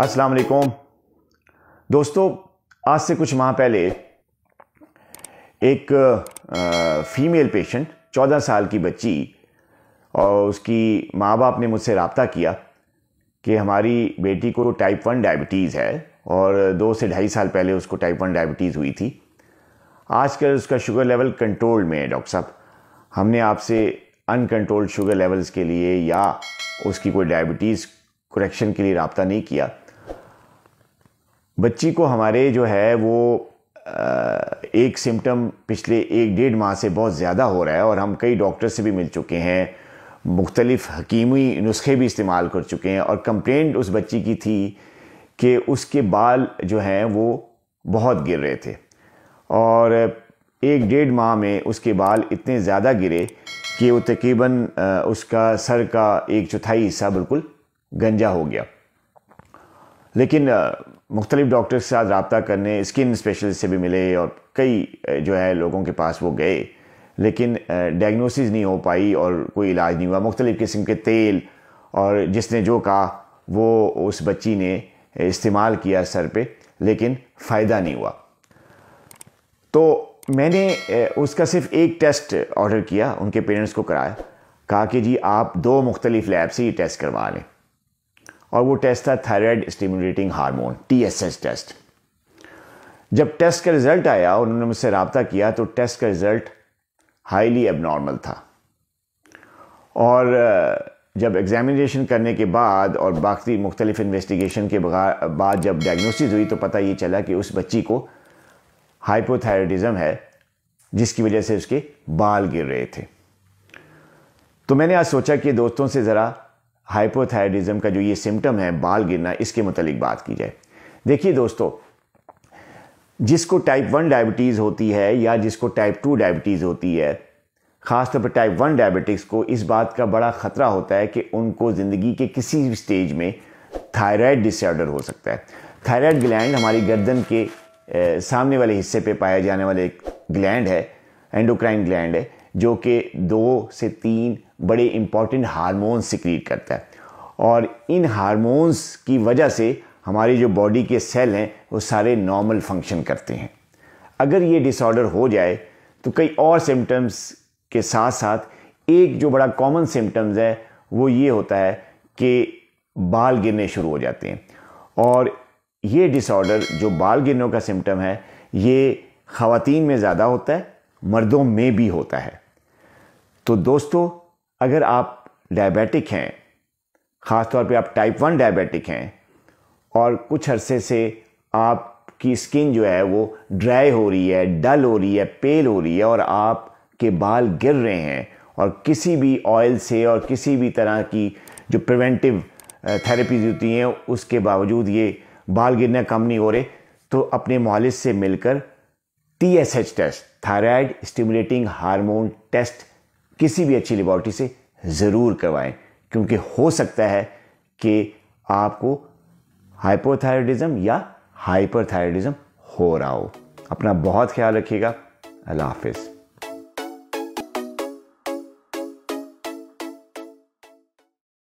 अस्सलाम वालेकुम दोस्तों आज से कुछ माह पहले एक फ़ीमेल पेशेंट चौदह साल की बच्ची और उसकी माँ बाप ने मुझसे रबता किया कि हमारी बेटी को टाइप वन डायबिटीज़ है और दो से ढाई साल पहले उसको टाइप वन डायबिटीज़ हुई थी आजकल उसका शुगर लेवल कंट्रोल में है डॉक्टर साहब हमने आपसे अनकंट्रोल्ड शुगर लेवल्स के लिए या उसकी कोई डायबिटीज़ करेक्शन के लिए रबता नहीं किया बच्ची को हमारे जो है वो एक सिम्टम पिछले एक डेढ़ माह से बहुत ज़्यादा हो रहा है और हम कई डॉक्टर से भी मिल चुके हैं मुख्तलिफ़ हकीमी नुस्खे भी इस्तेमाल कर चुके हैं और कंप्लेंट उस बच्ची की थी कि उसके बाल जो हैं वो बहुत गिर रहे थे और एक डेढ़ माह में उसके बाल इतने ज़्यादा गिरे कि वो तकरीबन उसका सर का एक चौथाई हिस्सा बिल्कुल गंजा हो गया लेकिन मुख्तलिफ डॉक्टर के साथ रबता करने स्किन स्पेशलिस्ट से भी मिले और कई जो है लोगों के पास वो गए लेकिन डायग्नोसिस नहीं हो पाई और कोई इलाज नहीं हुआ मुख्तलिफ़ किस्म के तेल और जिसने जो कहा वो उस बच्ची ने इस्तेमाल किया सर पे लेकिन फ़ायदा नहीं हुआ तो मैंने उसका सिर्फ एक टेस्ट ऑर्डर किया उनके पेरेंट्स को कराया कहा कि जी आप दो मुख्तलिफ़ लैब से ये टेस्ट करवा लें और वो टेस्ट था thyroid stimulating hormone TSH test जब टेस्ट का रिजल्ट आया उन्होंने मुझसे रबता किया तो टेस्ट का रिजल्ट हाईली एबनॉर्मल था और जब एग्जामिनेशन करने के बाद और बाकी मुख्तलिफ इन्वेस्टिगेशन के बाद जब डायग्नोसिस हुई तो पता ये चला कि उस बच्ची को हाइपोथायरॉयडिज़म है जिसकी वजह से उसके बाल गिर रहे थे तो मैंने आज सोचा कि दोस्तों से ज़रा हाइपोथायरिज्म का जो ये सिम्टम है बाल गिरना इसके मतलब बात की जाए देखिए दोस्तों जिसको टाइप वन डायबिटीज़ होती है या जिसको टाइप टू डायबिटीज़ होती है ख़ासतौर पर टाइप वन डायबिटिक्स को इस बात का बड़ा ख़तरा होता है कि उनको ज़िंदगी के किसी भी स्टेज में थायराइड डिसऑर्डर हो सकता है थायराइड ग्लैंड हमारी गर्दन के सामने वाले हिस्से पे पाए जाने वाले एक ग्लैंड है एंडोक्राइन ग्लैंड है जो कि दो से तीन बड़े इम्पॉर्टेंट से सिक्रीट करता है और इन हारमोन्स की वजह से हमारी जो बॉडी के सेल हैं वो सारे नॉर्मल फंक्शन करते हैं अगर ये डिसऑर्डर हो जाए तो कई और सिम्टम्स के साथ साथ एक जो बड़ा कॉमन सिम्टम्स है वो ये होता है कि बाल गिरने शुरू हो जाते हैं और ये डिसऑर्डर जो बाल गिरने का सिम्टम है ये ख़वातीन में ज़्यादा होता है मर्दों में भी होता है तो दोस्तों अगर आप डायबिटिक हैं ख़ासतौर पे आप टाइप वन डायबिटिक हैं और कुछ अरसे से आपकी स्किन जो है वो ड्राई हो रही है डल हो रही है पेल हो रही है और आपके बाल गिर रहे हैं और किसी भी ऑयल से और किसी भी तरह की जो प्रिवेंटिव थेरेपीज होती हैं उसके बावजूद ये बाल गिरना कम नहीं हो रहे तो अपने मालिश से मिलकर T S H test thyroid stimulating hormone test किसी भी अच्छी लेबॉर्ट्री से ज़रूर करवाएं क्योंकि हो सकता है कि आपको हाइपोथायरॉयडिज्म या हाइपरथायरॉयडिज्म हो रहा हो अपना बहुत ख्याल रखिएगा अल्लाह हाफिज़